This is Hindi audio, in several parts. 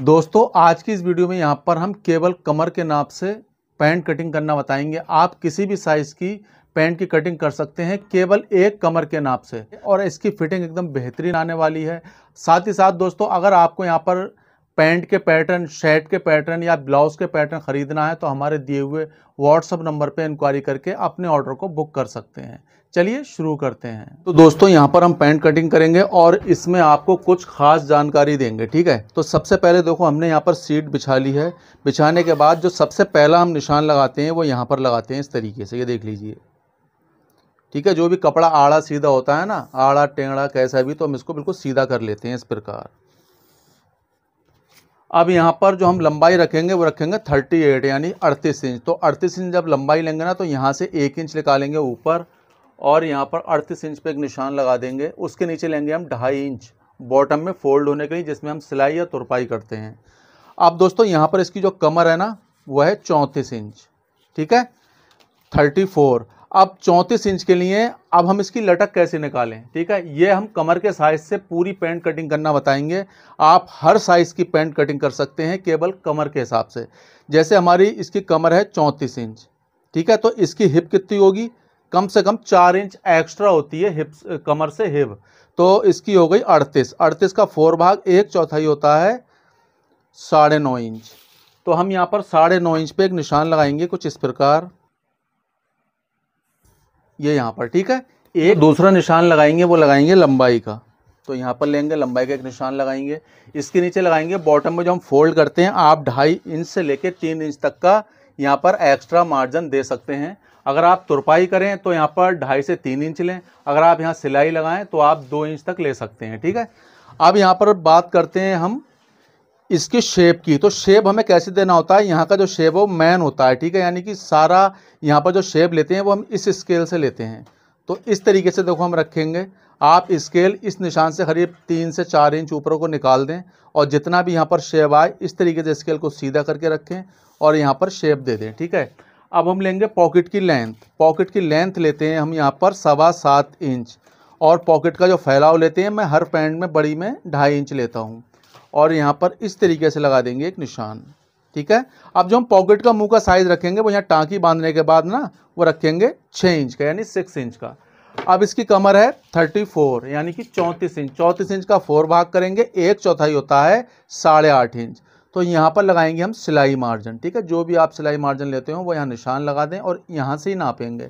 दोस्तों आज की इस वीडियो में यहाँ पर हम केवल कमर के नाप से पैंट कटिंग करना बताएंगे आप किसी भी साइज़ की पैंट की कटिंग कर सकते हैं केवल एक कमर के नाप से और इसकी फिटिंग एकदम बेहतरीन आने वाली है साथ ही साथ दोस्तों अगर आपको यहाँ पर पैंट के पैटर्न शर्ट के पैटर्न या ब्लाउज़ के पैटर्न ख़रीदना है तो हमारे दिए हुए व्हाट्सअप नंबर पर इंक्वायरी करके अपने ऑर्डर को बुक कर सकते हैं चलिए शुरू करते हैं तो दोस्तों यहाँ पर हम पैंट कटिंग करेंगे और इसमें आपको कुछ खास जानकारी देंगे ठीक है तो सबसे पहले देखो हमने यहाँ पर सीट बिछा ली है बिछाने के बाद जो सबसे पहला हम निशान लगाते हैं वो यहाँ पर लगाते हैं इस तरीके से ये देख लीजिए ठीक है जो भी कपड़ा आड़ा सीधा होता है ना आड़ा टेढ़ा कैसा भी तो हम इसको बिल्कुल सीधा कर लेते हैं इस प्रकार अब यहाँ पर जो हम लंबाई रखेंगे वो रखेंगे 38 यानी 38 इंच तो 38 इंच जब लंबाई लेंगे ना तो यहाँ से एक इंच निकालेंगे ऊपर और यहाँ पर 38 इंच पे एक निशान लगा देंगे उसके नीचे लेंगे हम ढाई इंच बॉटम में फोल्ड होने के लिए जिसमें हम सिलाई या तुरपाई करते हैं अब दोस्तों यहाँ पर इसकी जो कमर है ना वह है चौंतीस इंच ठीक है थर्टी फोर अब चौंतीस इंच के लिए अब हम इसकी लटक कैसे निकालें ठीक है ये हम कमर के साइज से पूरी पैंट कटिंग करना बताएंगे आप हर साइज़ की पैंट कटिंग कर सकते हैं केवल कमर के हिसाब से जैसे हमारी इसकी कमर है चौंतीस इंच ठीक है तो इसकी हिप कितनी होगी कम से कम चार इंच एक्स्ट्रा होती है हिप कमर से हिप तो इसकी हो गई अड़तीस अड़तीस का फोर भाग एक चौथाई होता है साढ़े नौ इंच तो हम यहाँ पर साढ़े नौ इंच पे एक निशान लगाएंगे कुछ इस प्रकार ये यहाँ पर ठीक है तो एक दूसरा निशान लगाएंगे वो लगाएंगे लंबाई का तो यहाँ पर लेंगे लंबाई का एक निशान लगाएंगे इसके नीचे लगाएंगे बॉटम में जो हम फोल्ड करते हैं आप ढाई इंच से लेकर तीन इंच तक का यहाँ पर एक्स्ट्रा मार्जिन दे सकते हैं अगर आप तुरपाई करें तो यहाँ पर ढाई से तीन इंच लें अगर आप यहाँ सिलाई लगाएं तो आप दो इंच तक ले सकते हैं ठीक है अब यहाँ पर बात करते हैं हम इसकी शेप की तो शेप हमें कैसे देना होता है यहाँ का जो शेप है वो मैन होता है ठीक है यानी कि सारा यहाँ पर जो शेप लेते हैं वो हम इस स्केल से लेते हैं तो इस तरीके से देखो हम रखेंगे आप स्केल इस निशान से करीब तीन से चार इंच ऊपर को निकाल दें और जितना भी यहाँ पर शेप आए इस तरीके से स्केल को सीधा करके रखें और यहाँ पर शेप दे दें ठीक है अब हम लेंगे पॉकेट की लेंथ पॉकेट की लेंथ लेते हैं हम यहाँ पर सवा सात इंच और पॉकेट का जो फैलाव लेते हैं मैं हर पैंट में बड़ी में ढाई इंच लेता हूँ और यहाँ पर इस तरीके से लगा देंगे एक निशान ठीक है अब जो हम पॉकेट का मुंह का साइज रखेंगे वो यहाँ टांकी बांधने के बाद ना वो रखेंगे छः इंच का यानी सिक्स इंच का अब इसकी कमर है थर्टी फोर यानी कि चौंतीस इंच चौंतीस इंच का फोर भाग करेंगे एक चौथाई होता है साढ़े आठ इंच तो यहाँ पर लगाएंगे हम सिलाई मार्जिन ठीक है जो भी आप सिलाई मार्जिन लेते हो वो यहाँ निशान लगा दें और यहाँ से ही नापेंगे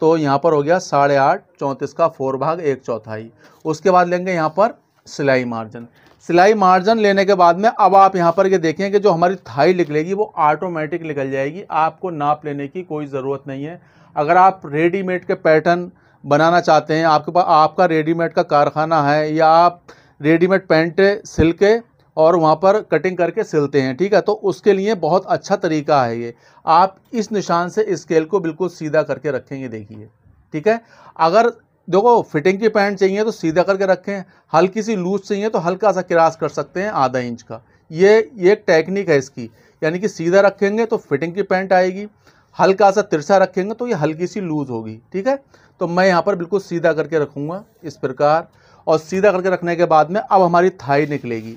तो यहाँ पर हो गया साढ़े आठ चौंतीस का फोर भाग एक चौथाई उसके बाद लेंगे यहाँ पर सिलाई मार्जिन सिलाई मार्जिन लेने के बाद में अब आप यहाँ पर ये देखें कि जो हमारी थाई निकलेगी वो ऑटोमेटिक निकल जाएगी आपको नाप लेने की कोई ज़रूरत नहीं है अगर आप रेडीमेड के पैटर्न बनाना चाहते हैं आपके पास आपका रेडीमेड का कारखाना है या आप रेडीमेड पैंट सिल के और वहाँ पर कटिंग करके सिलते हैं ठीक है तो उसके लिए बहुत अच्छा तरीका है ये आप इस निशान से स्केल को बिल्कुल सीधा करके रखेंगे देखिए ठीक है अगर देखो फिटिंग की पैंट चाहिए तो सीधा करके रखें हल्की सी लूज चाहिए तो हल्का सा क्रास कर सकते हैं आधा इंच का ये ये एक टेक्निक है इसकी यानी कि सीधा रखेंगे तो फिटिंग की पैंट आएगी हल्का सा तिरछा रखेंगे तो ये हल्की सी लूज़ होगी ठीक है तो मैं यहाँ पर बिल्कुल सीधा करके रखूँगा इस प्रकार और सीधा करके रखने के बाद में अब हमारी थाई निकलेगी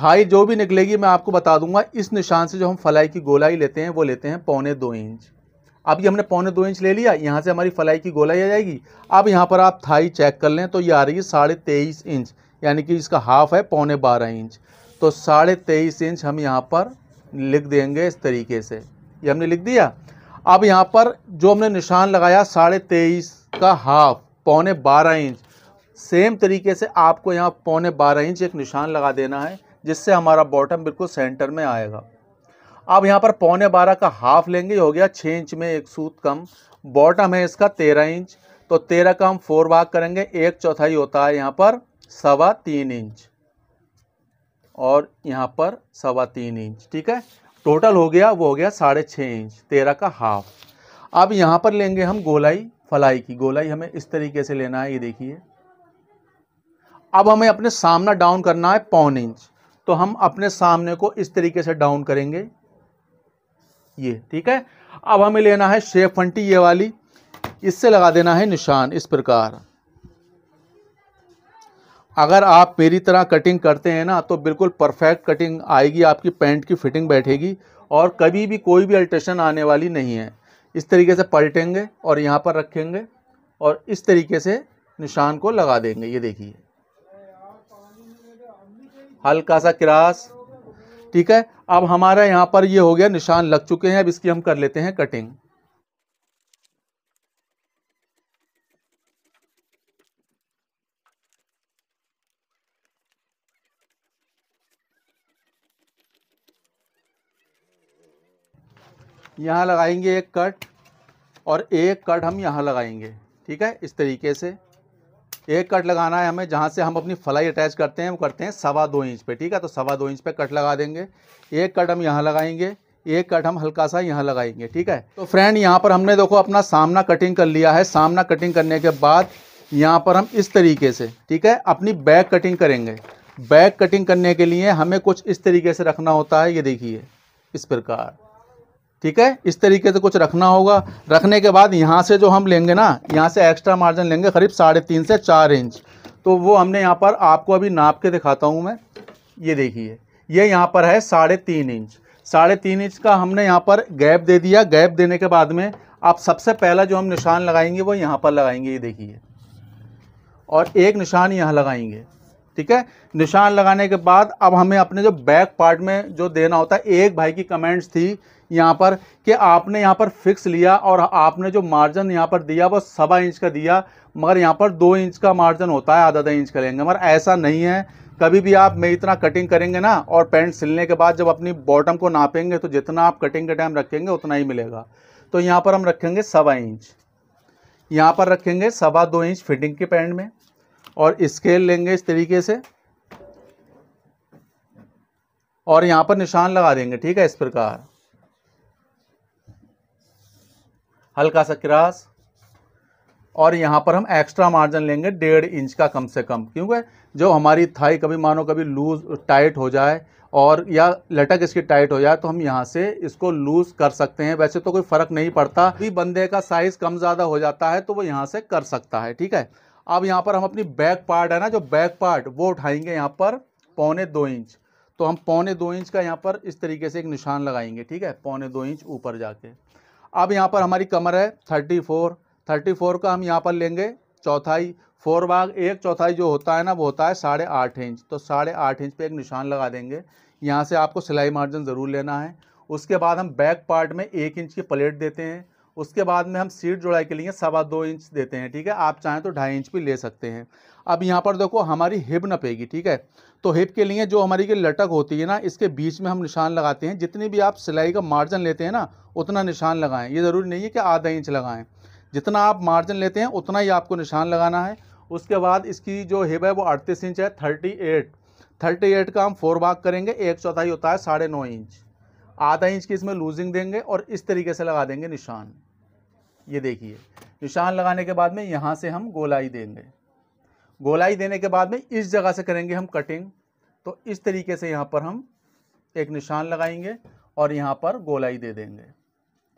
थाई जो भी निकलेगी मैं आपको बता दूंगा इस निशान से जो हम फलाई की गोलाई लेते हैं वो लेते हैं पौने दो इंच अब ये हमने पौने दो इंच ले लिया यहाँ से हमारी फलाई की गोलाई आ जाएगी अब यहाँ पर आप थाई चेक कर लें तो ये आ रही है साढ़े तेईस इंच यानी कि इसका हाफ है पौने बारह इंच तो साढ़े तेईस इंच हम यहाँ पर लिख देंगे इस तरीके से ये हमने लिख दिया अब यहाँ पर जो हमने निशान लगाया साढ़े तेईस का हाफ पौने बारह इंच सेम तरीके से आपको यहाँ पौने बारह इंच एक निशान लगा देना है जिससे हमारा बॉटम बिल्कुल सेंटर में आएगा अब यहाँ पर पौने बारह का हाफ लेंगे हो गया छः इंच में एक सूत कम बॉटम है इसका तेरह इंच तो तेरह का हम फोर भाग करेंगे एक चौथाई होता है यहाँ पर सवा तीन इंच और यहाँ पर सवा तीन इंच ठीक है टोटल हो गया वो हो गया साढ़े छः इंच तेरह का हाफ अब यहाँ पर लेंगे हम गोलाई फलाई की गोलाई हमें इस तरीके से लेना है ये देखिए अब हमें अपने सामना डाउन करना है पौन इंच तो हम अपने सामने को इस तरीके से डाउन करेंगे ये ठीक है अब हमें लेना है शेप फंटी ये वाली इससे लगा देना है निशान इस प्रकार अगर आप मेरी तरह कटिंग करते हैं ना तो बिल्कुल परफेक्ट कटिंग आएगी आपकी पैंट की फिटिंग बैठेगी और कभी भी कोई भी अल्ट्रेशन आने वाली नहीं है इस तरीके से पलटेंगे और यहाँ पर रखेंगे और इस तरीके से निशान को लगा देंगे ये देखिए हल्का सा क्रास ठीक है अब हमारा यहाँ पर ये हो गया निशान लग चुके हैं अब इसकी हम कर लेते हैं कटिंग यहाँ लगाएंगे एक कट और एक कट हम यहाँ लगाएंगे ठीक है इस तरीके से एक कट लगाना है हमें जहाँ से हम अपनी फलाई अटैच करते हैं वो करते हैं सवा दो इंच पे ठीक है तो सवा दो इंच पे कट लगा देंगे एक कट हम यहाँ लगाएंगे एक कट हम हल्का सा यहाँ लगाएंगे ठीक है तो फ्रेंड यहाँ पर हमने देखो अपना सामना कटिंग कर लिया है सामना कटिंग करने के बाद यहाँ पर हम इस तरीके से ठीक है अपनी बैक कटिंग करेंगे बैक कटिंग करने के लिए हमें कुछ इस तरीके से रखना होता है ये देखिए इस प्रकार ठीक है इस तरीके से कुछ रखना होगा रखने के बाद यहाँ से जो हम लेंगे ना यहाँ से एक्स्ट्रा मार्जिन लेंगे करीब साढ़े तीन से चार इंच तो वो हमने यहाँ पर आपको अभी नाप के दिखाता हूँ मैं ये देखिए ये यहाँ पर है साढ़े तीन इंच साढ़े तीन इंच का हमने यहाँ पर गैप दे दिया गैप देने के बाद में आप सबसे पहला जो हम निशान लगाएंगे वो यहाँ पर लगाएंगे ये देखिए और एक निशान यहाँ लगाएंगे ठीक है निशान लगाने के बाद अब हमें अपने जो बैक पार्ट में जो देना होता है एक भाई की कमेंट्स थी यहाँ पर कि आपने यहाँ पर फिक्स लिया और आपने जो मार्जिन यहाँ पर दिया वो सवा इंच का दिया मगर यहाँ पर दो इंच का मार्जिन होता है आधा आधा इंच का लेंगे मगर ऐसा नहीं है कभी भी आप मैं इतना कटिंग करेंगे ना और पैंट सिलने के बाद जब अपनी बॉटम को नापेंगे तो जितना आप कटिंग के टाइम रखेंगे उतना ही मिलेगा तो यहाँ पर हम रखेंगे सवा इंच यहाँ पर रखेंगे सवा दो इंच फिटिंग के पैंट में और स्केल लेंगे इस तरीके से और यहाँ पर निशान लगा देंगे ठीक है इस प्रकार हल्का सा क्रास और यहाँ पर हम एक्स्ट्रा मार्जिन लेंगे डेढ़ इंच का कम से कम क्योंकि जो हमारी थाई कभी मानो कभी लूज टाइट हो जाए और या लटक इसकी टाइट हो जाए तो हम यहाँ से इसको लूज़ कर सकते हैं वैसे तो कोई फ़र्क नहीं पड़ता भी बंदे का साइज़ कम ज़्यादा हो जाता है तो वो यहाँ से कर सकता है ठीक है अब यहाँ पर हम अपनी बैक पार्ट है ना जो बैक पार्ट वो उठाएंगे यहाँ पर पौने दो इंच तो हम पौने दो इंच का यहाँ पर इस तरीके से एक निशान लगाएंगे ठीक है पौने दो इंच ऊपर जाके अब यहाँ पर हमारी कमर है थर्टी फोर थर्टी फोर का हम यहाँ पर लेंगे चौथाई फोर भाग एक चौथाई जो होता है ना वो होता है साढ़े आठ इंच तो साढ़े आठ इंच पे एक निशान लगा देंगे यहाँ से आपको सिलाई मार्जिन ज़रूर लेना है उसके बाद हम बैक पार्ट में एक इंच की प्लेट देते हैं उसके बाद में हम सीट जुड़ाई के लिए सवा दो इंच देते हैं ठीक है आप चाहें तो ढाई इंच भी ले सकते हैं अब यहाँ पर देखो हमारी हिप नपेगी ठीक है तो हिप के लिए जो हमारी की लटक होती है ना इसके बीच में हम निशान लगाते हैं जितनी भी आप सिलाई का मार्जिन लेते हैं ना उतना निशान लगाएं ये ज़रूरी नहीं है कि आधा इंच लगाएं जितना आप मार्जिन लेते हैं उतना ही आपको निशान लगाना है उसके बाद इसकी जो हिप है वो अड़तीस इंच है थर्टी एट थर्टी एट का हम फोर भाग करेंगे एक चौथाई होता है साढ़े नौ इंच आधा इंच की इसमें लूजिंग देंगे और इस तरीके से लगा देंगे निशान ये देखिए निशान लगाने के बाद में यहाँ से हम गोलाई देंगे गोलाई देने के बाद में इस जगह से करेंगे हम कटिंग तो इस तरीके से यहाँ पर हम एक निशान लगाएंगे और यहाँ पर गोलाई दे देंगे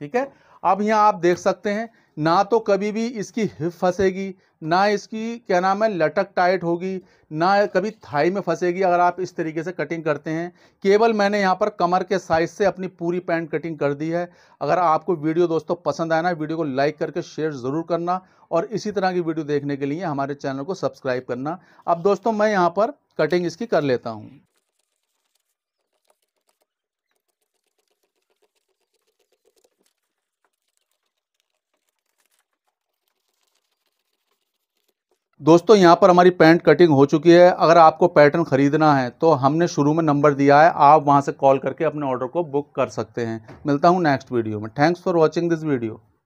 ठीक है अब यहाँ आप देख सकते हैं ना तो कभी भी इसकी हिप फंसेगी ना इसकी क्या नाम है लटक टाइट होगी ना कभी थाई में फंसेगी अगर आप इस तरीके से कटिंग करते हैं केवल मैंने यहाँ पर कमर के साइज से अपनी पूरी पैंट कटिंग कर दी है अगर आपको वीडियो दोस्तों पसंद आया ना वीडियो को लाइक करके शेयर ज़रूर करना और इसी तरह की वीडियो देखने के लिए हमारे चैनल को सब्सक्राइब करना अब दोस्तों मैं यहाँ पर कटिंग इसकी कर लेता हूँ दोस्तों यहाँ पर हमारी पैंट कटिंग हो चुकी है अगर आपको पैटर्न ख़रीदना है तो हमने शुरू में नंबर दिया है आप वहाँ से कॉल करके अपने ऑर्डर को बुक कर सकते हैं मिलता हूँ नेक्स्ट वीडियो में thanks for watching this video